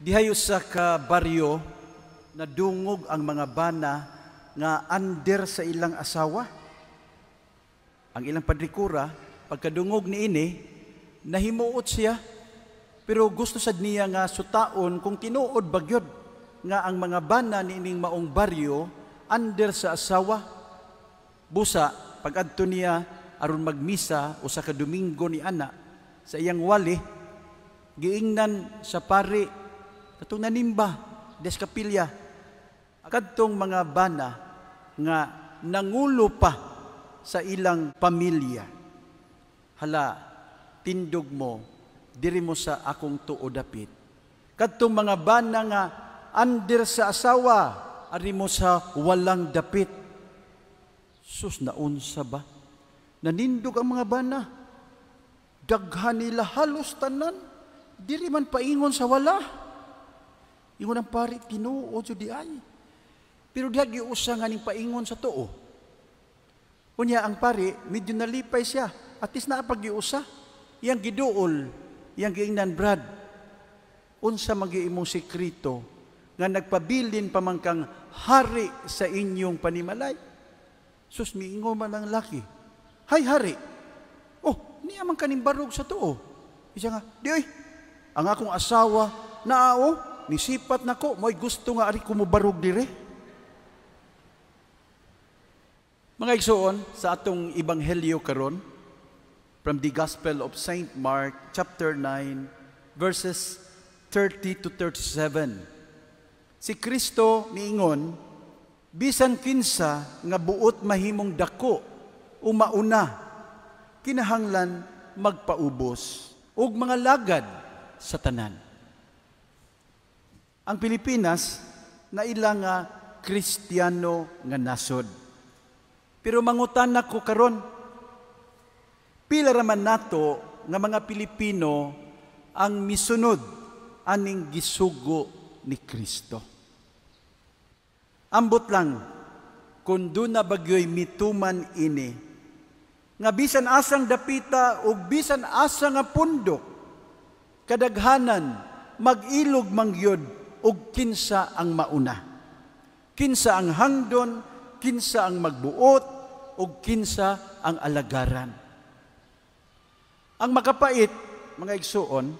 Dihayo sa ka baryo nadungog ang mga bana nga under sa ilang asawa. Ang ilang padrikura pagkadungog ni ini nahimuot siya pero gusto sad niya nga sutaon kung tinuod bagyod nga ang mga bana ni ining maong baryo under sa asawa busa pagadto niya aron magmisa o sa kadomingo ni ana sa iyang wali giingnan sa pari katong nanimba deskapilya, kapilya mga bana nga nangulo pa sa ilang pamilya hala tindog mo diri mo sa akong tuodapit. dapit mga bana nga under sa asawa ari mo sa walang dapit sus naunsa ba nanindog ang mga bana daghan nila halos tanan diri man paingon sa wala Ingon ang pari, tinuod jud di ay. Pero diha giusa nga ning paingon sa tuo. Unya ang pari, medyo nalipay siya. At least naapag-iusa. Iyang giduol, iyang giingnan, Brad, unsa magiimong sekreto nga nagpabilin pamangkang hari sa inyong panimalay. Sus, miingo man ang laki. Hay, hari! Oh, niya man kaning barog sa tuo. Isa nga, di oy, ang akong asawa, naao, nisipat nako, mo'y gusto nga ari kumubarog dire. Mga igsoon, sa atong ebanghelyo karon from the Gospel of Saint Mark chapter 9 verses 30 to 37. Si Kristo niingon, bisan kinsa nga buot mahimong dako umauna kinahanglan magpaubos ug mga lagad sa tanan ang Pilipinas na ilang uh, Kristiyano nga nasod. Pero mangutan na ko karon, pila raman nato nga mga Pilipino ang misunod aning gisugo ni Kristo. Ambot lang, kun doon na bagyo'y mituman ini, nga bisan asang dapita o bisan asang nga pundok, kadaghanan, mag-ilog mangyod ug kinsa ang mauna. Kinsa ang hangdon, kinsa ang magbuot, ug kinsa ang alagaran. Ang makapait, mga igsuon,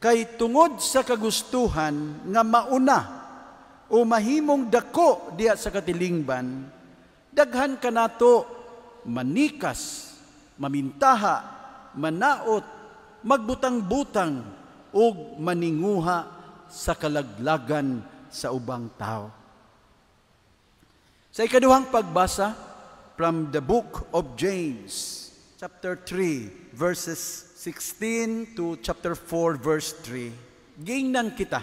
kay tungod sa kagustuhan nga mauna o mahimong dako diha sa katilingban, daghan kanato manikas, mamintaha, manaot, magbutang-butang ug maninguha sa kalaglagan sa ubang tao. Sa ikaduhang pagbasa from the book of James, chapter 3, verses 16 to chapter 4, verse 3, Gingnan kita,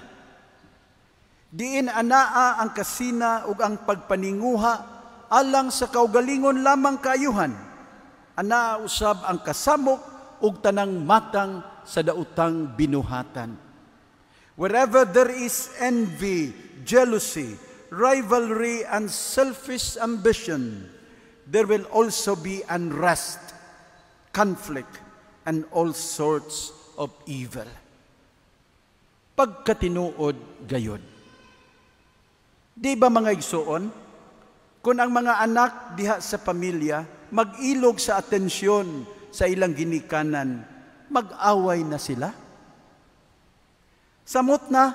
Diin anaa ang kasina ug ang pagpaninguha alang sa kaugalingon lamang kaayuhan. Anaa usab ang kasamok ug tanang matang sa dautang binuhatan. Wherever there is envy, jealousy, rivalry, and selfish ambition, there will also be unrest, conflict, and all sorts of evil. Pagkatinuod gayod. Di ba mga igsoon? Kung ang mga anak diha sa pamilya, mag-ilog sa atensyon sa ilang ginikanan, mag-away na sila. Samot na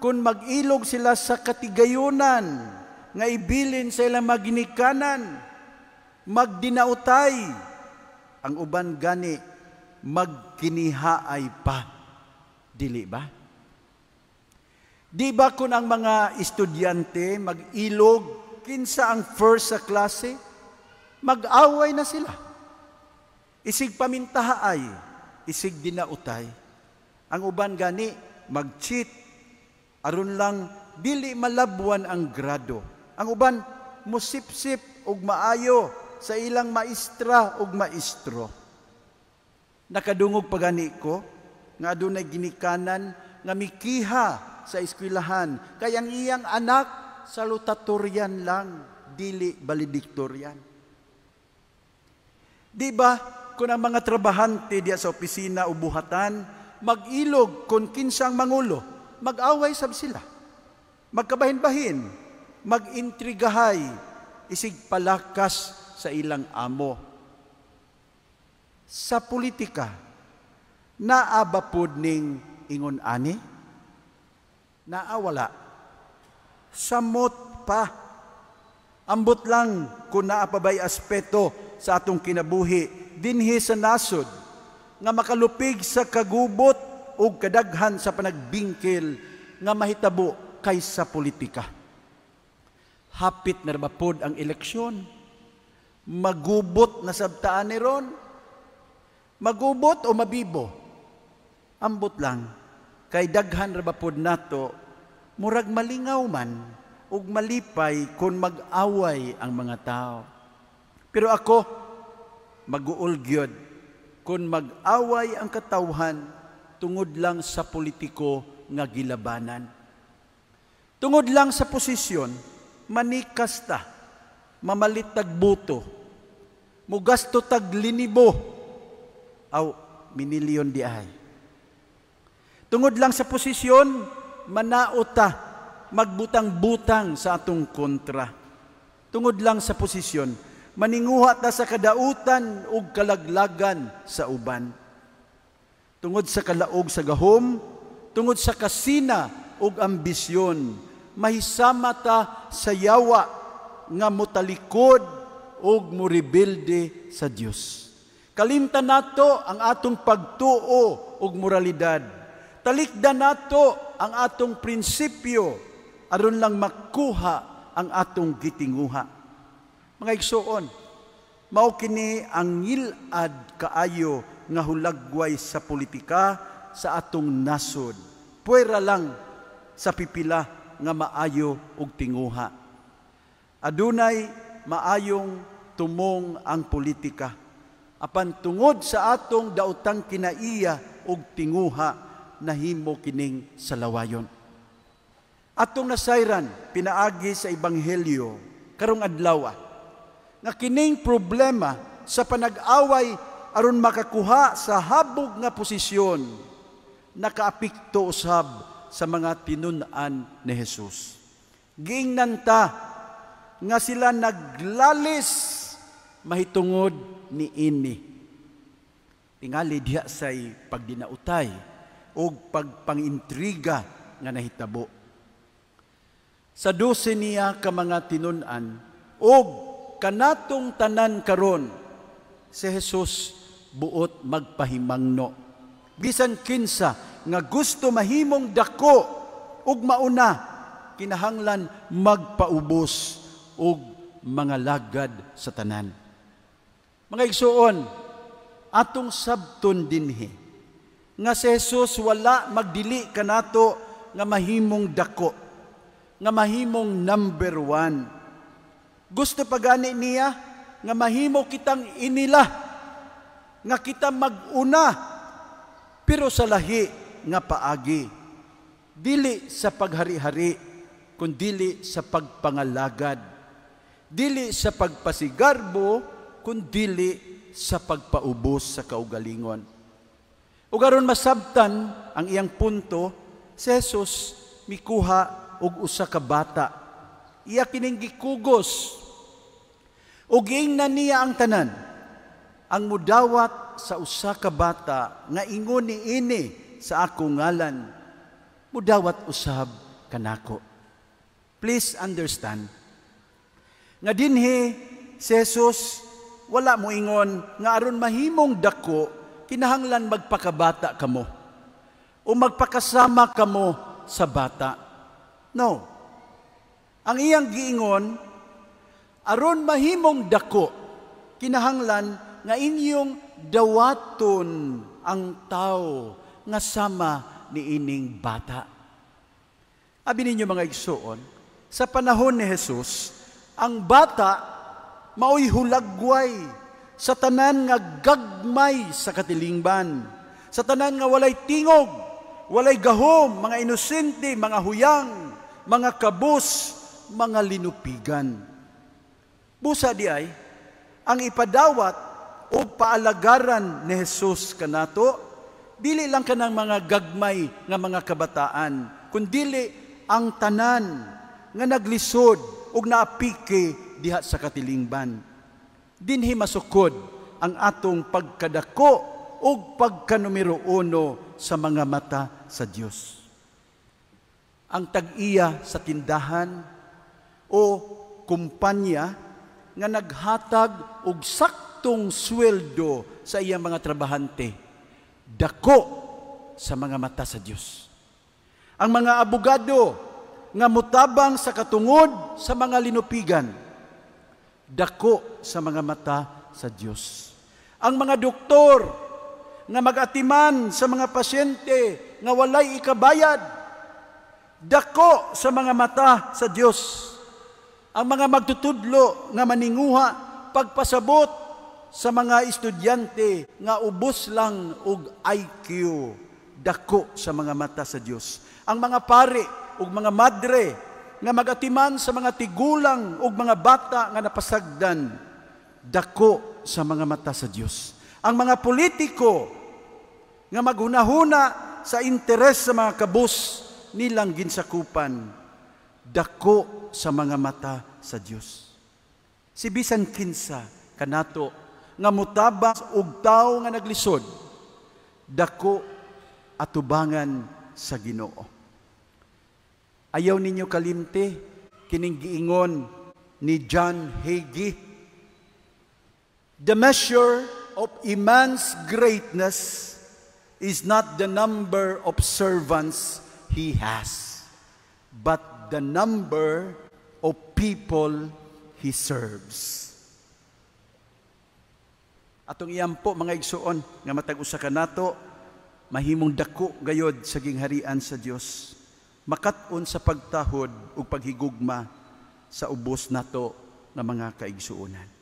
kung mag-ilog sila sa katigayunan, nga ibilin sa ilang maginikanan, magdinautay, ang uban gani, magkinihaay pa. Dili ba? Di ba kung ang mga estudyante mag-ilog, kinsa ang first sa klase, mag-away na sila. Isig pamintahaay, isig dinautay. Ang uban gani, mag-cheat, aron lang dili malabwan ang grado. Ang uban musipsip og maayo sa ilang maestra og maestro. Nakadungog pagani ko nga adunay ginikanan nga mikiha sa eskwelahan kay ang iyang anak salutatorian lang dili valedictorian. Di ba kung ang mga trabahante diya sa opisina o buhatan, mag-ilog kung kinsang mangulo, mag-away sab sila. Magkabahin-bahin, mag-intrigahay, isig palakas sa ilang amo. Sa politika, naaba ning ingon ani? Naawala. Samot pa. Ambot lang kung naapabay aspeto sa atong kinabuhi dinhi sa nasod nga makalupig sa kagubot ug kadaghan sa panagbingkil nga mahitabo kaysa politika. Hapit na rabapod ang eleksyon. Magubot na sabtaan ni Ron. Magubot o mabibo? Ambot lang. Kay daghan rabapod nato, murag malingaw man ug malipay kung mag-away ang mga tao. Pero ako, mag-uulgyod kung mag-away ang katawhan tungod lang sa politiko nga gilabanan. Tungod lang sa posisyon, manikas ta, mamalit tagbuto, mugasto taglinibo, aw minilyon di ay. Tungod lang sa posisyon, manaota, magbutang-butang sa atong kontra. Tungod lang sa posisyon, maninguhat na sa kadautan ug kalaglagan sa uban. Tungod sa kalaog sa gahom, tungod sa kasina ug ambisyon, mahisama ta sa yawa nga motalikod ug morebelde sa Dios. Kalimtan nato ang atong pagtuo ug moralidad. Talikdan nato ang atong prinsipyo aron lang makuha ang atong gitinguha. Mga igsoon, mao kini ang ngilad kaayo nga hulagway sa politika sa atong nasod. Puwera lang sa pipila nga maayo og tinguha. Adunay maayong tumong ang politika. Apan tungod sa atong daotang kinaiya og tinguha nahimo kining salawayon. Atong nasayran pinaagi sa ebanghelyo karong adlaw ah nga kining problema sa panag-away aron makakuha sa habog nga posisyon nakaapikto usab sa mga tinun-an ni Hesus. Giingnan ta nga sila naglalis mahitungod ni ini. Tingali diha sa pagdinautay o pagpangintriga nga nahitabo. Sa dose niya ka mga tinunan og kanatong tanan karon si Jesus buot magpahimangno. Bisan kinsa nga gusto mahimong dako ug mauna kinahanglan magpaubos ug mga lagad sa tanan. Mga igsuon, atong sabton dinhi nga si Jesus wala magdili kanato nga mahimong dako, nga mahimong number one. Gusto pa gani niya nga mahimo kitang inila nga kita maguna pero sa lahi nga paagi dili sa paghari-hari kundili sa pagpangalagad dili sa pagpasigarbo dili sa pagpaubos sa kaugalingon ug aron masabtan ang iyang punto si Jesus mikuha og usa ka bata iya kining gikugos Uging na niya ang tanan, ang mudawat sa usa ka bata nga ingon ni ini sa akong ngalan, mudawat usab kanako. Please understand, nga dinhi si Jesus wala mo ingon nga aron mahimong dako kinahanglan magpakabata kamo o magpakasama kamo sa bata. No. Ang iyang giingon aron mahimong dako kinahanglan nga inyong dawaton ang tao nga sama ni ining bata abi ninyo mga igsuon sa panahon ni Hesus ang bata maoy hulagway sa tanan nga gagmay sa katilingban sa tanan nga walay tingog walay gahom mga inosente mga huyang mga kabus mga linupigan Busa di ay, ang ipadawat o paalagaran ni Jesus kanato, dili lang kanang mga gagmay ng mga kabataan, kundili ang tanan nga naglisod ug naapike diha sa katilingban. Dinhi masukod ang atong pagkadako ug pagkanumero uno sa mga mata sa Dios. Ang tag-iya sa tindahan o kumpanya nga naghatag og saktong sweldo sa iyang mga trabahante dako sa mga mata sa Dios ang mga abogado nga mutabang sa katungod sa mga linupigan dako sa mga mata sa Dios ang mga doktor nga magatiman sa mga pasyente nga walay ikabayad dako sa mga mata sa Dios ang mga magtutudlo nga maninguha pagpasabot sa mga estudyante nga ubos lang og IQ dako sa mga mata sa Dios. Ang mga pare ug mga madre nga magatiman sa mga tigulang ug mga bata nga napasagdan dako sa mga mata sa Dios. Ang mga politiko nga maghunahuna sa interes sa mga kabus nilang ginsakupan dako sa mga mata sa Dios. Si bisan kinsa kanato nga mutabas og tawo nga naglisod dako atubangan sa Ginoo. Ayaw ninyo kalimti kining giingon ni John Hagee The measure of immense greatness is not the number of servants he has but the number of people He serves. Atong iyan po mga igsuon nga matag usa ka nato mahimong dako gayod sa gingharian sa Dios. Makat-on sa pagtahod ug paghigugma sa ubos nato nga mga kaigsuonan.